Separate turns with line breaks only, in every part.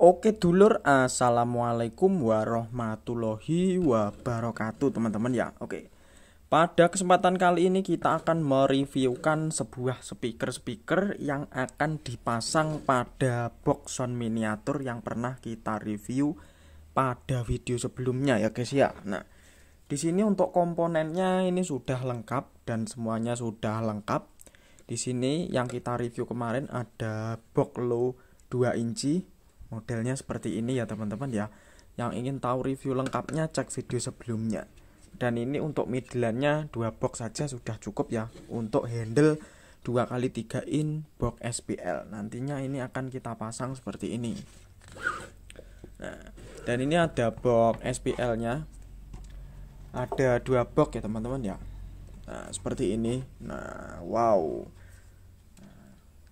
Oke dulur, assalamualaikum warahmatullahi wabarakatuh teman-teman ya. Oke, pada kesempatan kali ini kita akan mereviewkan sebuah speaker-speaker yang akan dipasang pada box sound miniatur yang pernah kita review pada video sebelumnya ya guys ya. Nah, di sini untuk komponennya ini sudah lengkap dan semuanya sudah lengkap. Di sini yang kita review kemarin ada box low 2 inci modelnya seperti ini ya teman-teman ya yang ingin tahu review lengkapnya cek video sebelumnya dan ini untuk midlannya dua box saja sudah cukup ya untuk handle dua kali tiga in box SPL nantinya ini akan kita pasang seperti ini nah dan ini ada box SPL nya ada dua box ya teman-teman ya nah seperti ini nah wow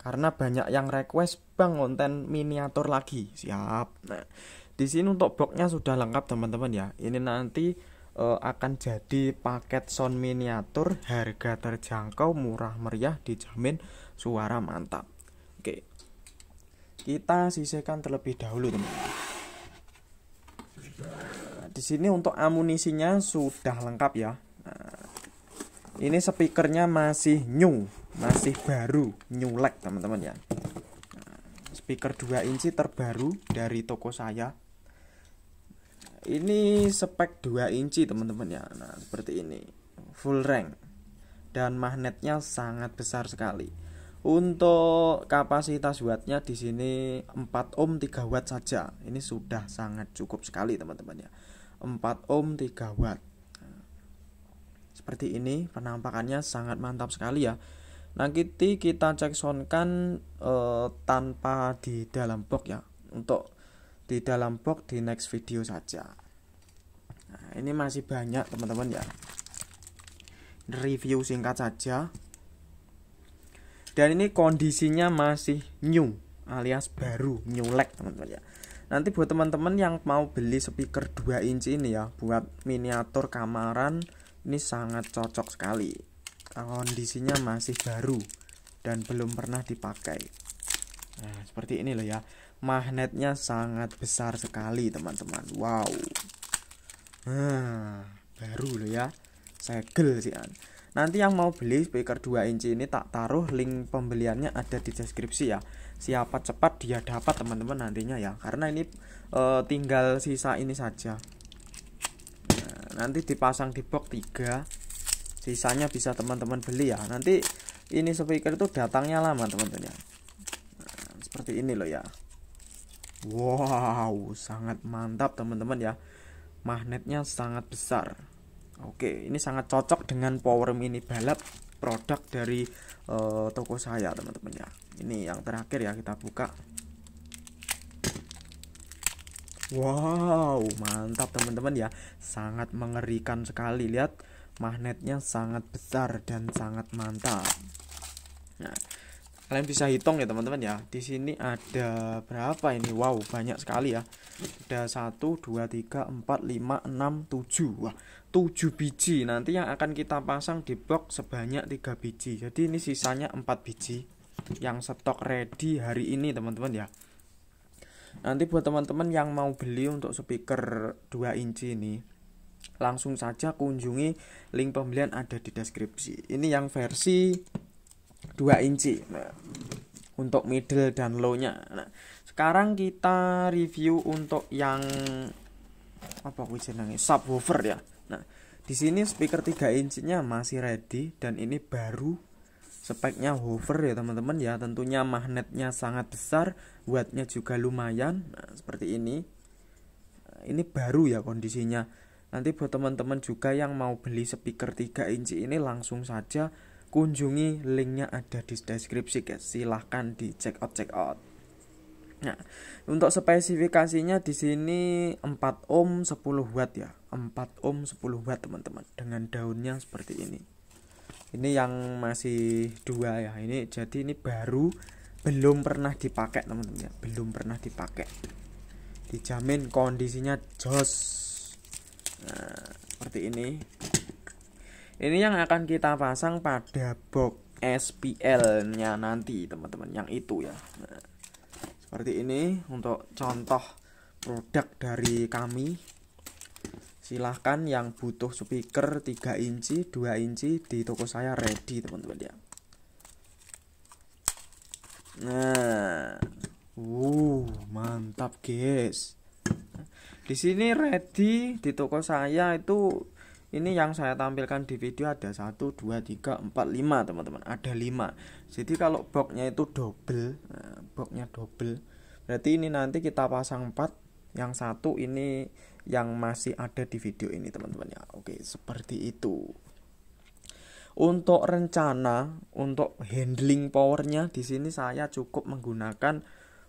karena banyak yang request bang konten miniatur lagi siap nah di sini untuk boxnya sudah lengkap teman-teman ya ini nanti uh, akan jadi paket sound miniatur harga terjangkau murah meriah dijamin suara mantap oke kita sisihkan terlebih dahulu teman, -teman. di sini untuk amunisinya sudah lengkap ya nah, ini speakernya masih new masih baru nyulek teman-teman ya nah, speaker 2 inci terbaru dari toko saya ini spek 2 inci teman-teman ya nah seperti ini full rank dan magnetnya sangat besar sekali untuk kapasitas wattnya di sini 4 ohm 3 watt saja ini sudah sangat cukup sekali teman-teman ya 4 ohm 3 watt nah, seperti ini penampakannya sangat mantap sekali ya Nah, kita kita jacksonkan e, eh, tanpa di dalam box ya. Untuk di dalam box di next video saja. Nah, ini masih banyak teman-teman ya. Review singkat saja. Dan ini kondisinya masih new alias baru, new lag teman-teman ya. Nanti buat teman-teman yang mau beli speaker 2 inci ini ya, buat miniatur kamaran ini sangat cocok sekali kondisinya masih baru dan belum pernah dipakai. Nah, seperti ini loh ya. Magnetnya sangat besar sekali, teman-teman. Wow. Nah, baru loh ya. Segel sih an. Nanti yang mau beli speaker 2 inci ini tak taruh link pembeliannya ada di deskripsi ya. Siapa cepat dia dapat teman-teman nantinya ya. Karena ini e, tinggal sisa ini saja. Nah, nanti dipasang di box 3 sisanya bisa teman-teman beli ya nanti ini speaker itu datangnya lama teman-teman ya nah, seperti ini loh ya wow sangat mantap teman-teman ya magnetnya sangat besar Oke, ini sangat cocok dengan Power Mini Balap produk dari uh, toko saya, teman-teman ya. Ini yang terakhir ya kita buka. Wow, mantap teman-teman ya. Sangat mengerikan sekali lihat magnetnya sangat besar dan sangat mantap. Nah, kalian bisa hitung ya teman-teman ya. Di sini ada berapa ini? Wow, banyak sekali ya. Ada 1 2 3 4 5 6 7. Wah, 7 biji nanti yang akan kita pasang di blok sebanyak 3 biji. Jadi ini sisanya 4 biji yang stok ready hari ini teman-teman ya. Nanti buat teman-teman yang mau beli untuk speaker 2 inci ini langsung saja kunjungi link pembelian ada di deskripsi. Ini yang versi 2 inci. Nah, untuk middle dan low-nya. Nah, sekarang kita review untuk yang apa kuwi jenenge subwoofer ya. Nah, di sini speaker 3 inci-nya masih ready dan ini baru speknya hover ya teman-teman ya tentunya magnetnya sangat besar buatnya juga lumayan nah, seperti ini nah, ini baru ya kondisinya Nanti buat teman-teman juga yang mau beli speaker 3 inci ini langsung saja kunjungi linknya ada di deskripsi guys. Silahkan di check out check out. Nah, untuk spesifikasinya di sini 4 ohm 10 watt ya. 4 ohm 10 watt teman-teman dengan daunnya seperti ini. Ini yang masih dua ya. Ini jadi ini baru belum pernah dipakai teman-teman ya. Belum pernah dipakai. Dijamin kondisinya jos nah, seperti ini ini yang akan kita pasang pada box SPL nya nanti teman-teman yang itu ya nah, seperti ini untuk contoh produk dari kami silahkan yang butuh speaker 3 inci 2 inci di toko saya ready teman-teman ya nah wow uh, mantap guys di sini ready di toko saya itu ini yang saya tampilkan di video ada satu dua tiga empat lima teman-teman ada lima jadi kalau boxnya itu double nah, boxnya double berarti ini nanti kita pasang empat yang satu ini yang masih ada di video ini teman-teman ya oke seperti itu untuk rencana untuk handling powernya di sini saya cukup menggunakan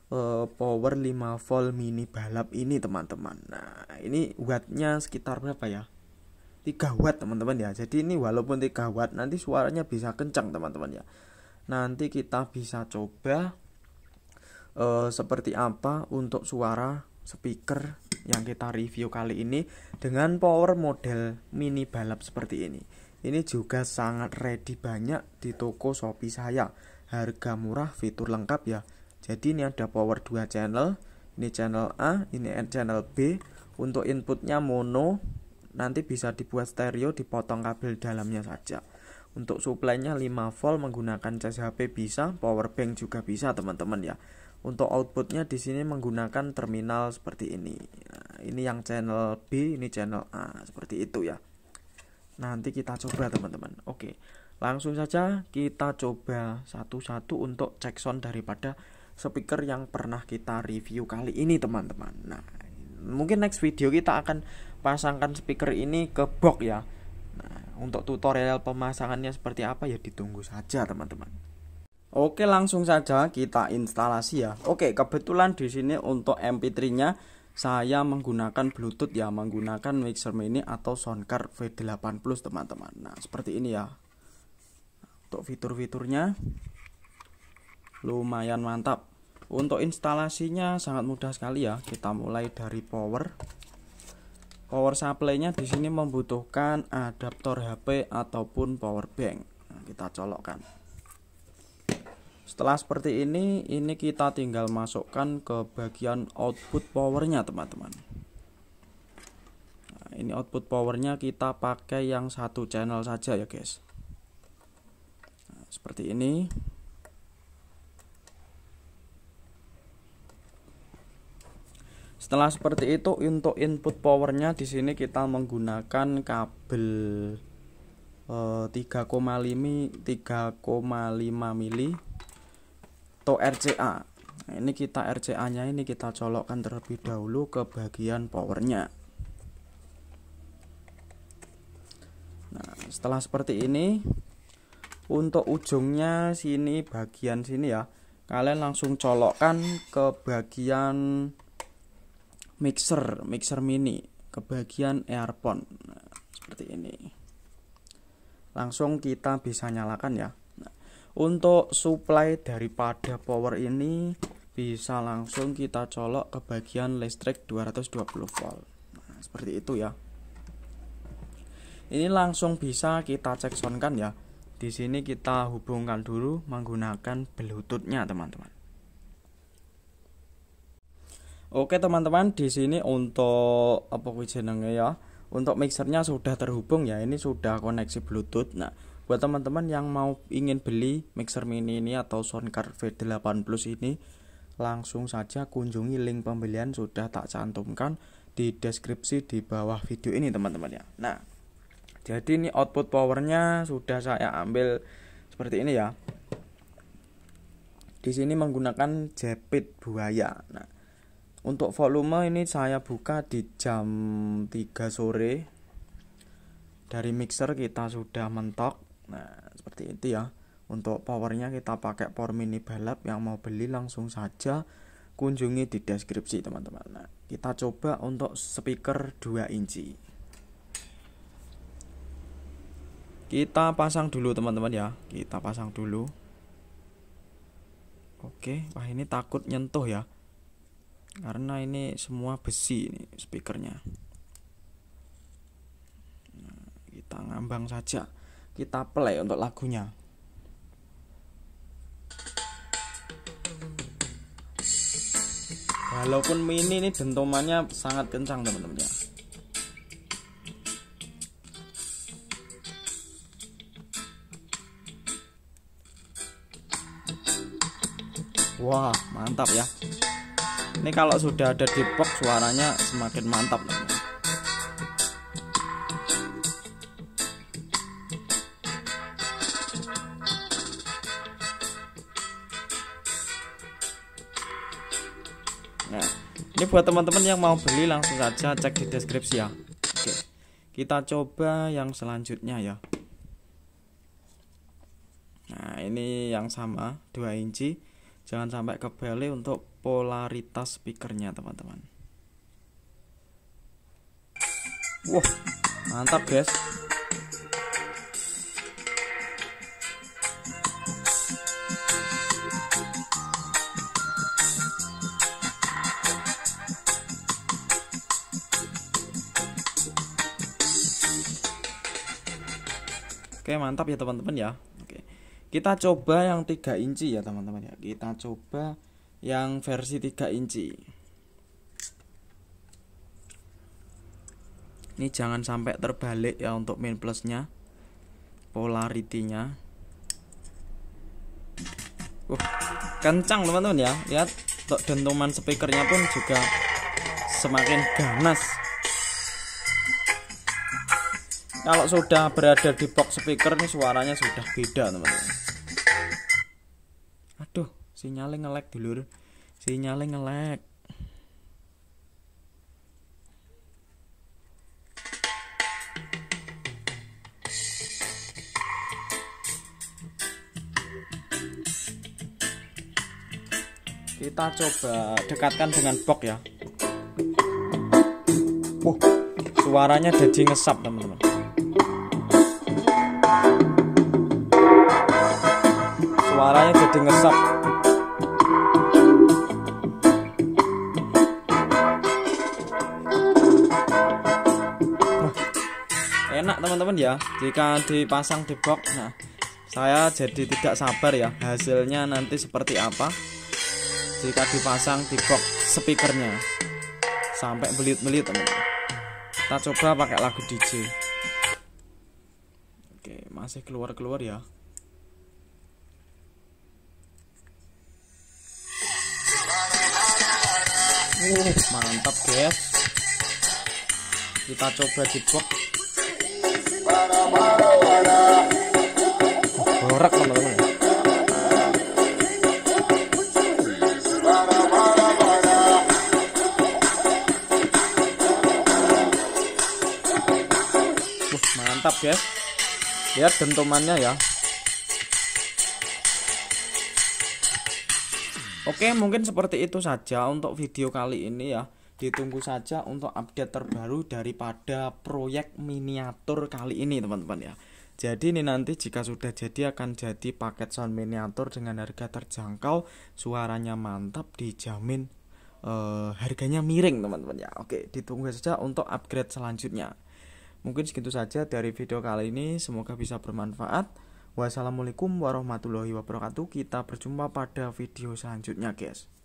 Eh, power 5 volt mini balap ini teman-teman nah ini wattnya sekitar berapa ya 3 watt teman-teman ya jadi ini walaupun 3 watt nanti suaranya bisa kencang teman-teman ya nanti kita bisa coba uh, seperti apa untuk suara speaker yang kita review kali ini dengan power model mini balap seperti ini ini juga sangat ready banyak di toko Shopee saya harga murah fitur lengkap ya jadi ini ada power 2 channel, ini channel A, ini channel B. Untuk inputnya mono, nanti bisa dibuat stereo dipotong kabel dalamnya saja. Untuk suplainya 5 volt menggunakan charge HP bisa, power bank juga bisa teman-teman ya. Untuk outputnya di sini menggunakan terminal seperti ini. Nah, ini yang channel B, ini channel A seperti itu ya. Nanti kita coba teman-teman. Oke, langsung saja kita coba satu-satu untuk cek sound daripada speaker yang pernah kita review kali ini teman-teman nah mungkin next video kita akan pasangkan speaker ini ke box ya nah, untuk tutorial pemasangannya seperti apa ya ditunggu saja teman-teman Oke langsung saja kita instalasi ya Oke kebetulan di sini untuk mp3 nya saya menggunakan bluetooth ya menggunakan mixer mini atau soundcard V8 plus teman-teman nah seperti ini ya untuk fitur-fiturnya lumayan mantap untuk instalasinya sangat mudah sekali ya kita mulai dari power power supply-nya di sini membutuhkan adaptor HP ataupun power bank nah, kita colokkan setelah seperti ini ini kita tinggal masukkan ke bagian output powernya teman-teman nah, ini output powernya kita pakai yang satu channel saja ya guys nah, seperti ini Setelah seperti itu untuk input powernya di sini kita menggunakan kabel eh, 3,5 3,5 mili atau RCA. Nah, ini kita RCA-nya ini kita colokkan terlebih dahulu ke bagian powernya. Nah, setelah seperti ini untuk ujungnya sini bagian sini ya. Kalian langsung colokkan ke bagian mixer mixer mini ke bagian earphone nah, seperti ini langsung kita bisa nyalakan ya nah, untuk supply daripada power ini bisa langsung kita colok ke bagian listrik 220 volt nah, seperti itu ya ini langsung bisa kita cek soundkan ya di sini kita hubungkan dulu menggunakan bluetoothnya teman-teman Oke teman-teman, di sini untuk apa kuwi jenenge ya? Untuk mixernya sudah terhubung ya. Ini sudah koneksi Bluetooth. Nah, buat teman-teman yang mau ingin beli mixer mini ini atau soundcard V8 Plus ini, langsung saja kunjungi link pembelian sudah tak cantumkan di deskripsi di bawah video ini teman-teman ya. Nah, jadi ini output powernya sudah saya ambil seperti ini ya. Di sini menggunakan jepit buaya. Nah, untuk volume ini saya buka di jam 3 sore dari mixer kita sudah mentok nah seperti itu ya untuk powernya kita pakai power mini balap yang mau beli langsung saja kunjungi di deskripsi teman-teman nah, kita coba untuk speaker 2 inci kita pasang dulu teman-teman ya kita pasang dulu oke wah ini takut nyentuh ya karena ini semua besi ini speakernya nah, kita ngambang saja kita play untuk lagunya walaupun mini ini dentumannya sangat kencang teman-teman ya Wah, mantap ya ini kalau sudah ada di box suaranya semakin mantap nah, ini buat teman-teman yang mau beli langsung saja cek di deskripsi ya oke kita coba yang selanjutnya ya nah ini yang sama 2 inci jangan sampai kebalik untuk polaritas speakernya teman-teman wah mantap guys Oke mantap ya teman-teman ya kita coba yang 3 inci ya teman-teman ya kita coba yang versi 3 inci ini jangan sampai terbalik ya untuk min plusnya polaritinya uh, kencang teman-teman ya lihat dentuman speakernya pun juga semakin ganas kalau sudah berada di box speaker nih suaranya sudah beda teman-teman aduh sinyalnya ngelek dulur sinyalnya ngelek kita coba dekatkan dengan box ya Wah, suaranya jadi ngesap teman-teman suaranya jadi ngesek enak teman-teman ya jika dipasang di box nah saya jadi tidak sabar ya hasilnya nanti seperti apa jika dipasang di box speakernya sampai belit-belit teman-teman kita coba pakai lagu DJ oke masih keluar-keluar ya uh mantap guys kita coba box borak teman-teman mantap guys lihat dentumannya ya Oke, mungkin seperti itu saja untuk video kali ini ya. Ditunggu saja untuk update terbaru daripada proyek miniatur kali ini, teman-teman ya. Jadi ini nanti jika sudah jadi akan jadi paket sound miniatur dengan harga terjangkau, suaranya mantap, dijamin uh, harganya miring teman-teman ya. Oke, ditunggu saja untuk upgrade selanjutnya. Mungkin segitu saja dari video kali ini, semoga bisa bermanfaat. Wassalamualaikum warahmatullahi wabarakatuh. Kita berjumpa pada video selanjutnya, guys.